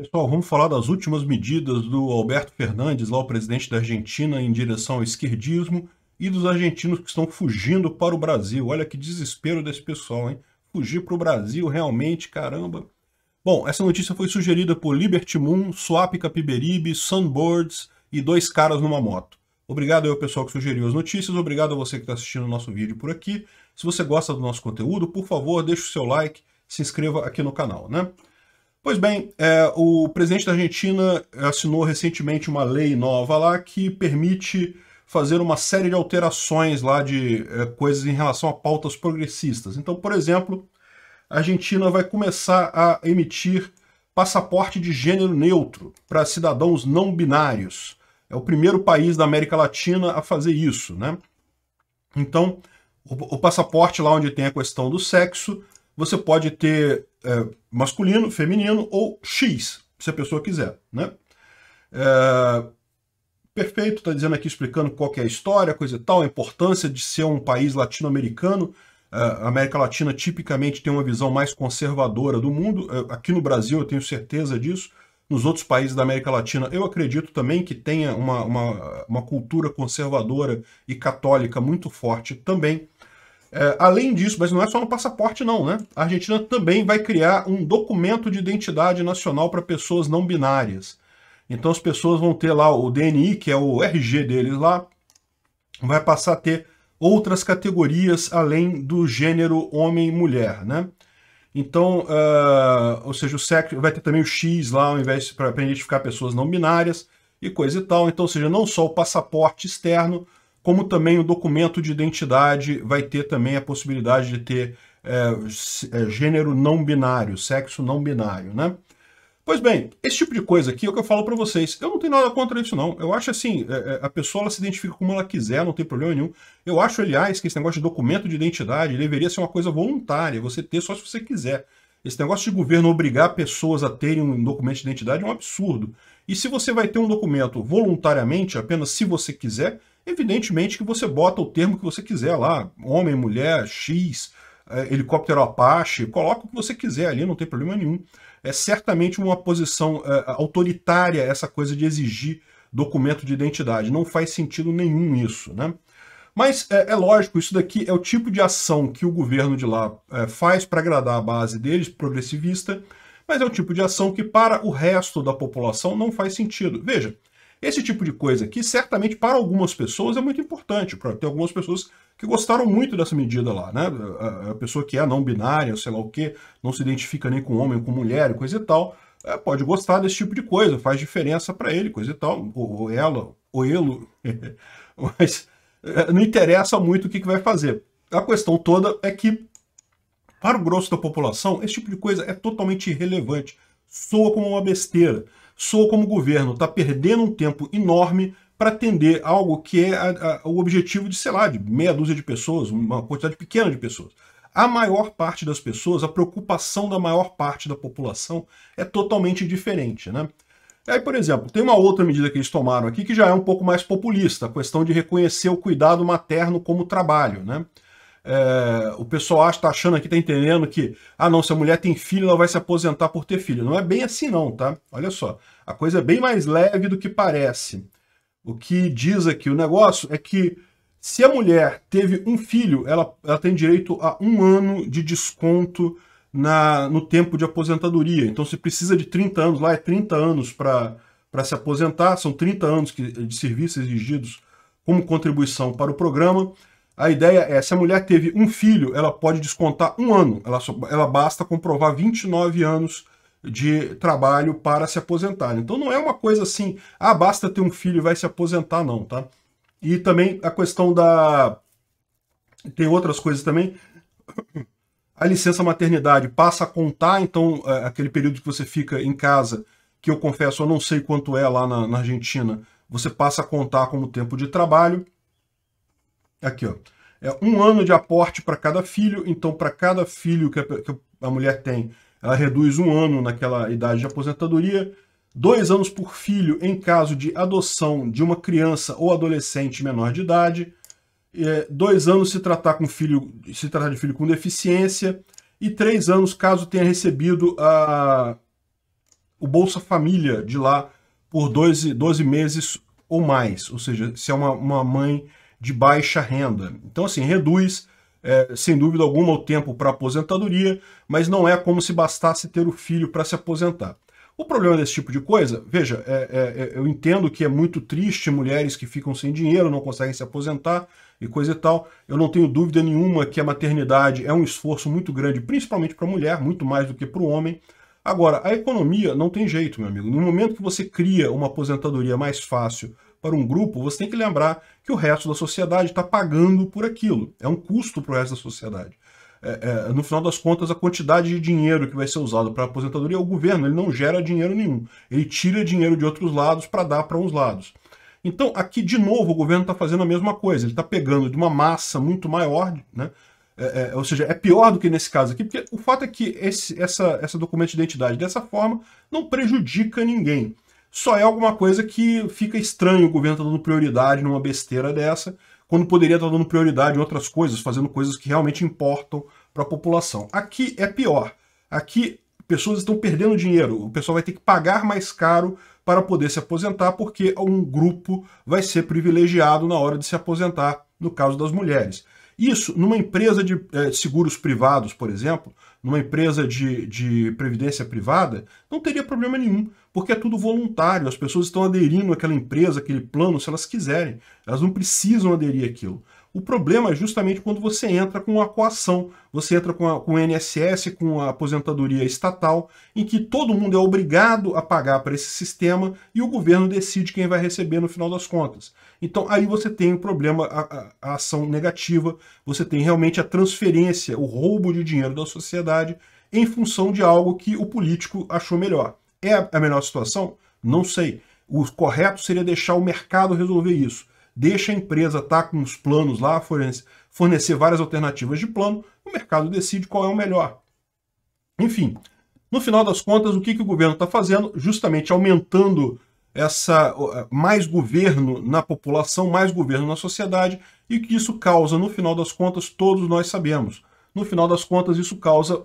Pessoal, vamos falar das últimas medidas do Alberto Fernandes, lá o presidente da Argentina, em direção ao esquerdismo e dos argentinos que estão fugindo para o Brasil. Olha que desespero desse pessoal, hein? Fugir para o Brasil realmente, caramba. Bom, essa notícia foi sugerida por Liberty Moon, Swap Capiberibe, Sunboards e dois caras numa moto. Obrigado ao pessoal que sugeriu as notícias, obrigado a você que está assistindo o nosso vídeo por aqui. Se você gosta do nosso conteúdo, por favor, deixe o seu like, se inscreva aqui no canal, né? Pois bem, é, o presidente da Argentina assinou recentemente uma lei nova lá que permite fazer uma série de alterações lá de é, coisas em relação a pautas progressistas. Então, por exemplo, a Argentina vai começar a emitir passaporte de gênero neutro para cidadãos não binários. É o primeiro país da América Latina a fazer isso, né? Então, o, o passaporte lá onde tem a questão do sexo, você pode ter é, masculino, feminino ou X, se a pessoa quiser. Né? É, perfeito, está dizendo aqui, explicando qual é a história, coisa e tal, a importância de ser um país latino-americano. É, a América Latina tipicamente tem uma visão mais conservadora do mundo. É, aqui no Brasil eu tenho certeza disso. Nos outros países da América Latina, eu acredito também que tenha uma, uma, uma cultura conservadora e católica muito forte também. É, além disso, mas não é só no passaporte não, né? A Argentina também vai criar um documento de identidade nacional para pessoas não binárias. Então as pessoas vão ter lá o DNI, que é o RG deles lá, vai passar a ter outras categorias além do gênero homem e mulher, né? Então, uh, ou seja, o sexo vai ter também o X lá, ao invés para identificar pessoas não binárias e coisa e tal. Então, ou seja, não só o passaporte externo, como também o documento de identidade vai ter também a possibilidade de ter é, é, gênero não binário, sexo não binário, né? Pois bem, esse tipo de coisa aqui é o que eu falo para vocês. Eu não tenho nada contra isso, não. Eu acho assim, é, é, a pessoa ela se identifica como ela quiser, não tem problema nenhum. Eu acho, aliás, que esse negócio de documento de identidade deveria ser uma coisa voluntária, você ter só se você quiser. Esse negócio de governo obrigar pessoas a terem um documento de identidade é um absurdo. E se você vai ter um documento voluntariamente, apenas se você quiser, Evidentemente que você bota o termo que você quiser lá, homem, mulher, X, é, helicóptero Apache, coloca o que você quiser ali, não tem problema nenhum. É certamente uma posição é, autoritária essa coisa de exigir documento de identidade. Não faz sentido nenhum isso, né? Mas é, é lógico, isso daqui é o tipo de ação que o governo de lá é, faz para agradar a base deles, progressivista, mas é o tipo de ação que para o resto da população não faz sentido. Veja, esse tipo de coisa aqui, certamente, para algumas pessoas é muito importante. para ter algumas pessoas que gostaram muito dessa medida lá, né? A pessoa que é não binária, sei lá o que, não se identifica nem com homem, com mulher, coisa e tal, é, pode gostar desse tipo de coisa, faz diferença para ele, coisa e tal, ou, ela, ou ele, mas é, não interessa muito o que, que vai fazer. A questão toda é que, para o grosso da população, esse tipo de coisa é totalmente irrelevante, soa como uma besteira soa como o governo está perdendo um tempo enorme para atender algo que é a, a, o objetivo de, sei lá, de meia dúzia de pessoas, uma quantidade pequena de pessoas. A maior parte das pessoas, a preocupação da maior parte da população é totalmente diferente, né? E aí, por exemplo, tem uma outra medida que eles tomaram aqui que já é um pouco mais populista, a questão de reconhecer o cuidado materno como trabalho, né? É, o pessoal está achando aqui, está entendendo que, ah não, se a mulher tem filho, ela vai se aposentar por ter filho. Não é bem assim não, tá? Olha só, a coisa é bem mais leve do que parece. O que diz aqui o negócio é que se a mulher teve um filho, ela, ela tem direito a um ano de desconto na, no tempo de aposentadoria. Então se precisa de 30 anos, lá é 30 anos para se aposentar, são 30 anos que, de serviços exigidos como contribuição para o programa. A ideia é, se a mulher teve um filho, ela pode descontar um ano. Ela, só, ela basta comprovar 29 anos de trabalho para se aposentar. Então não é uma coisa assim, ah, basta ter um filho e vai se aposentar, não, tá? E também a questão da... Tem outras coisas também. A licença maternidade passa a contar, então, é, aquele período que você fica em casa, que eu confesso, eu não sei quanto é lá na, na Argentina, você passa a contar como tempo de trabalho. Aqui, ó. É um ano de aporte para cada filho, então para cada filho que a, que a mulher tem, ela reduz um ano naquela idade de aposentadoria, dois anos por filho em caso de adoção de uma criança ou adolescente menor de idade, é, dois anos se tratar com filho, se tratar de filho com deficiência e três anos caso tenha recebido a, o Bolsa Família de lá por 12, 12 meses ou mais, ou seja, se é uma, uma mãe de baixa renda. Então, assim, reduz, é, sem dúvida alguma, o tempo para aposentadoria, mas não é como se bastasse ter o filho para se aposentar. O problema desse tipo de coisa, veja, é, é, é, eu entendo que é muito triste mulheres que ficam sem dinheiro, não conseguem se aposentar e coisa e tal. Eu não tenho dúvida nenhuma que a maternidade é um esforço muito grande, principalmente para a mulher, muito mais do que para o homem. Agora, a economia não tem jeito, meu amigo. No momento que você cria uma aposentadoria mais fácil para um grupo, você tem que lembrar que o resto da sociedade está pagando por aquilo. É um custo para o resto da sociedade. É, é, no final das contas, a quantidade de dinheiro que vai ser usado para a aposentadoria, o governo ele não gera dinheiro nenhum. Ele tira dinheiro de outros lados para dar para uns lados. Então, aqui de novo, o governo está fazendo a mesma coisa. Ele está pegando de uma massa muito maior, né? É, é, ou seja, é pior do que nesse caso aqui, porque o fato é que esse, essa, essa documento de identidade dessa forma não prejudica ninguém só é alguma coisa que fica estranho o governo tá dando prioridade numa besteira dessa, quando poderia estar tá dando prioridade em outras coisas, fazendo coisas que realmente importam para a população. Aqui é pior. Aqui pessoas estão perdendo dinheiro, o pessoal vai ter que pagar mais caro para poder se aposentar, porque um grupo vai ser privilegiado na hora de se aposentar, no caso das mulheres. Isso, numa empresa de eh, seguros privados, por exemplo, numa empresa de, de previdência privada, não teria problema nenhum, porque é tudo voluntário, as pessoas estão aderindo àquela empresa, aquele plano, se elas quiserem. Elas não precisam aderir àquilo. O problema é justamente quando você entra com a coação, você entra com, a, com o NSS, com a aposentadoria estatal, em que todo mundo é obrigado a pagar para esse sistema e o governo decide quem vai receber no final das contas. Então aí você tem o um problema, a, a ação negativa, você tem realmente a transferência, o roubo de dinheiro da sociedade em função de algo que o político achou melhor. É a melhor situação? Não sei. O correto seria deixar o mercado resolver isso deixa a empresa estar tá com os planos lá, fornecer várias alternativas de plano, o mercado decide qual é o melhor. Enfim, no final das contas, o que, que o governo está fazendo? Justamente aumentando essa eh, mais governo na população, mais governo na sociedade, e o que isso causa, no final das contas, todos nós sabemos. No final das contas, isso causa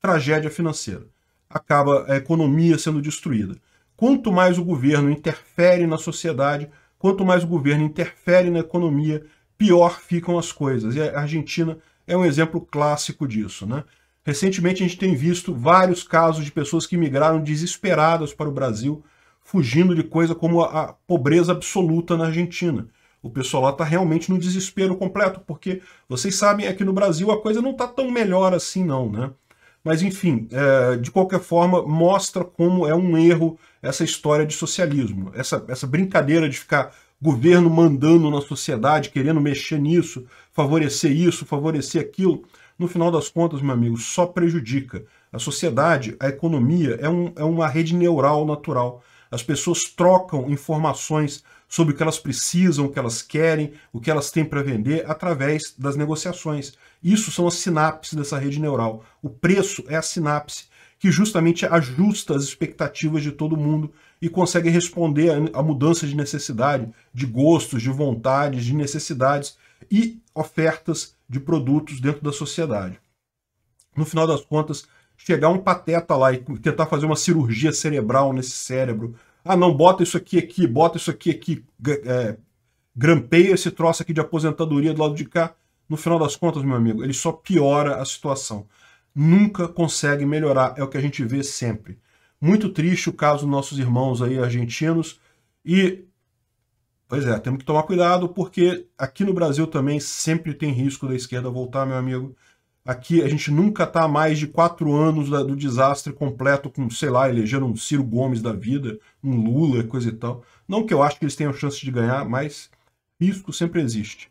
tragédia financeira. Acaba a economia sendo destruída. Quanto mais o governo interfere na sociedade, Quanto mais o governo interfere na economia, pior ficam as coisas. E a Argentina é um exemplo clássico disso. Né? Recentemente a gente tem visto vários casos de pessoas que migraram desesperadas para o Brasil, fugindo de coisa como a pobreza absoluta na Argentina. O pessoal lá está realmente no desespero completo, porque vocês sabem, aqui no Brasil a coisa não está tão melhor assim não, né? Mas, enfim, é, de qualquer forma, mostra como é um erro essa história de socialismo, essa, essa brincadeira de ficar governo mandando na sociedade, querendo mexer nisso, favorecer isso, favorecer aquilo. No final das contas, meu amigo, só prejudica. A sociedade, a economia, é, um, é uma rede neural natural. As pessoas trocam informações sobre o que elas precisam, o que elas querem, o que elas têm para vender através das negociações. Isso são as sinapses dessa rede neural. O preço é a sinapse que justamente ajusta as expectativas de todo mundo e consegue responder à mudança de necessidade, de gostos, de vontades, de necessidades e ofertas de produtos dentro da sociedade. No final das contas, chegar um pateta lá e tentar fazer uma cirurgia cerebral nesse cérebro ah, não, bota isso aqui, aqui, bota isso aqui, aqui. É, grampeia esse troço aqui de aposentadoria do lado de cá. No final das contas, meu amigo, ele só piora a situação. Nunca consegue melhorar, é o que a gente vê sempre. Muito triste o caso dos nossos irmãos aí argentinos. E, pois é, temos que tomar cuidado, porque aqui no Brasil também sempre tem risco da esquerda voltar, meu amigo. Aqui a gente nunca está mais de quatro anos da, do desastre completo com, sei lá, elegendo um Ciro Gomes da vida, um Lula, coisa e tal. Não que eu acho que eles tenham chance de ganhar, mas risco sempre existe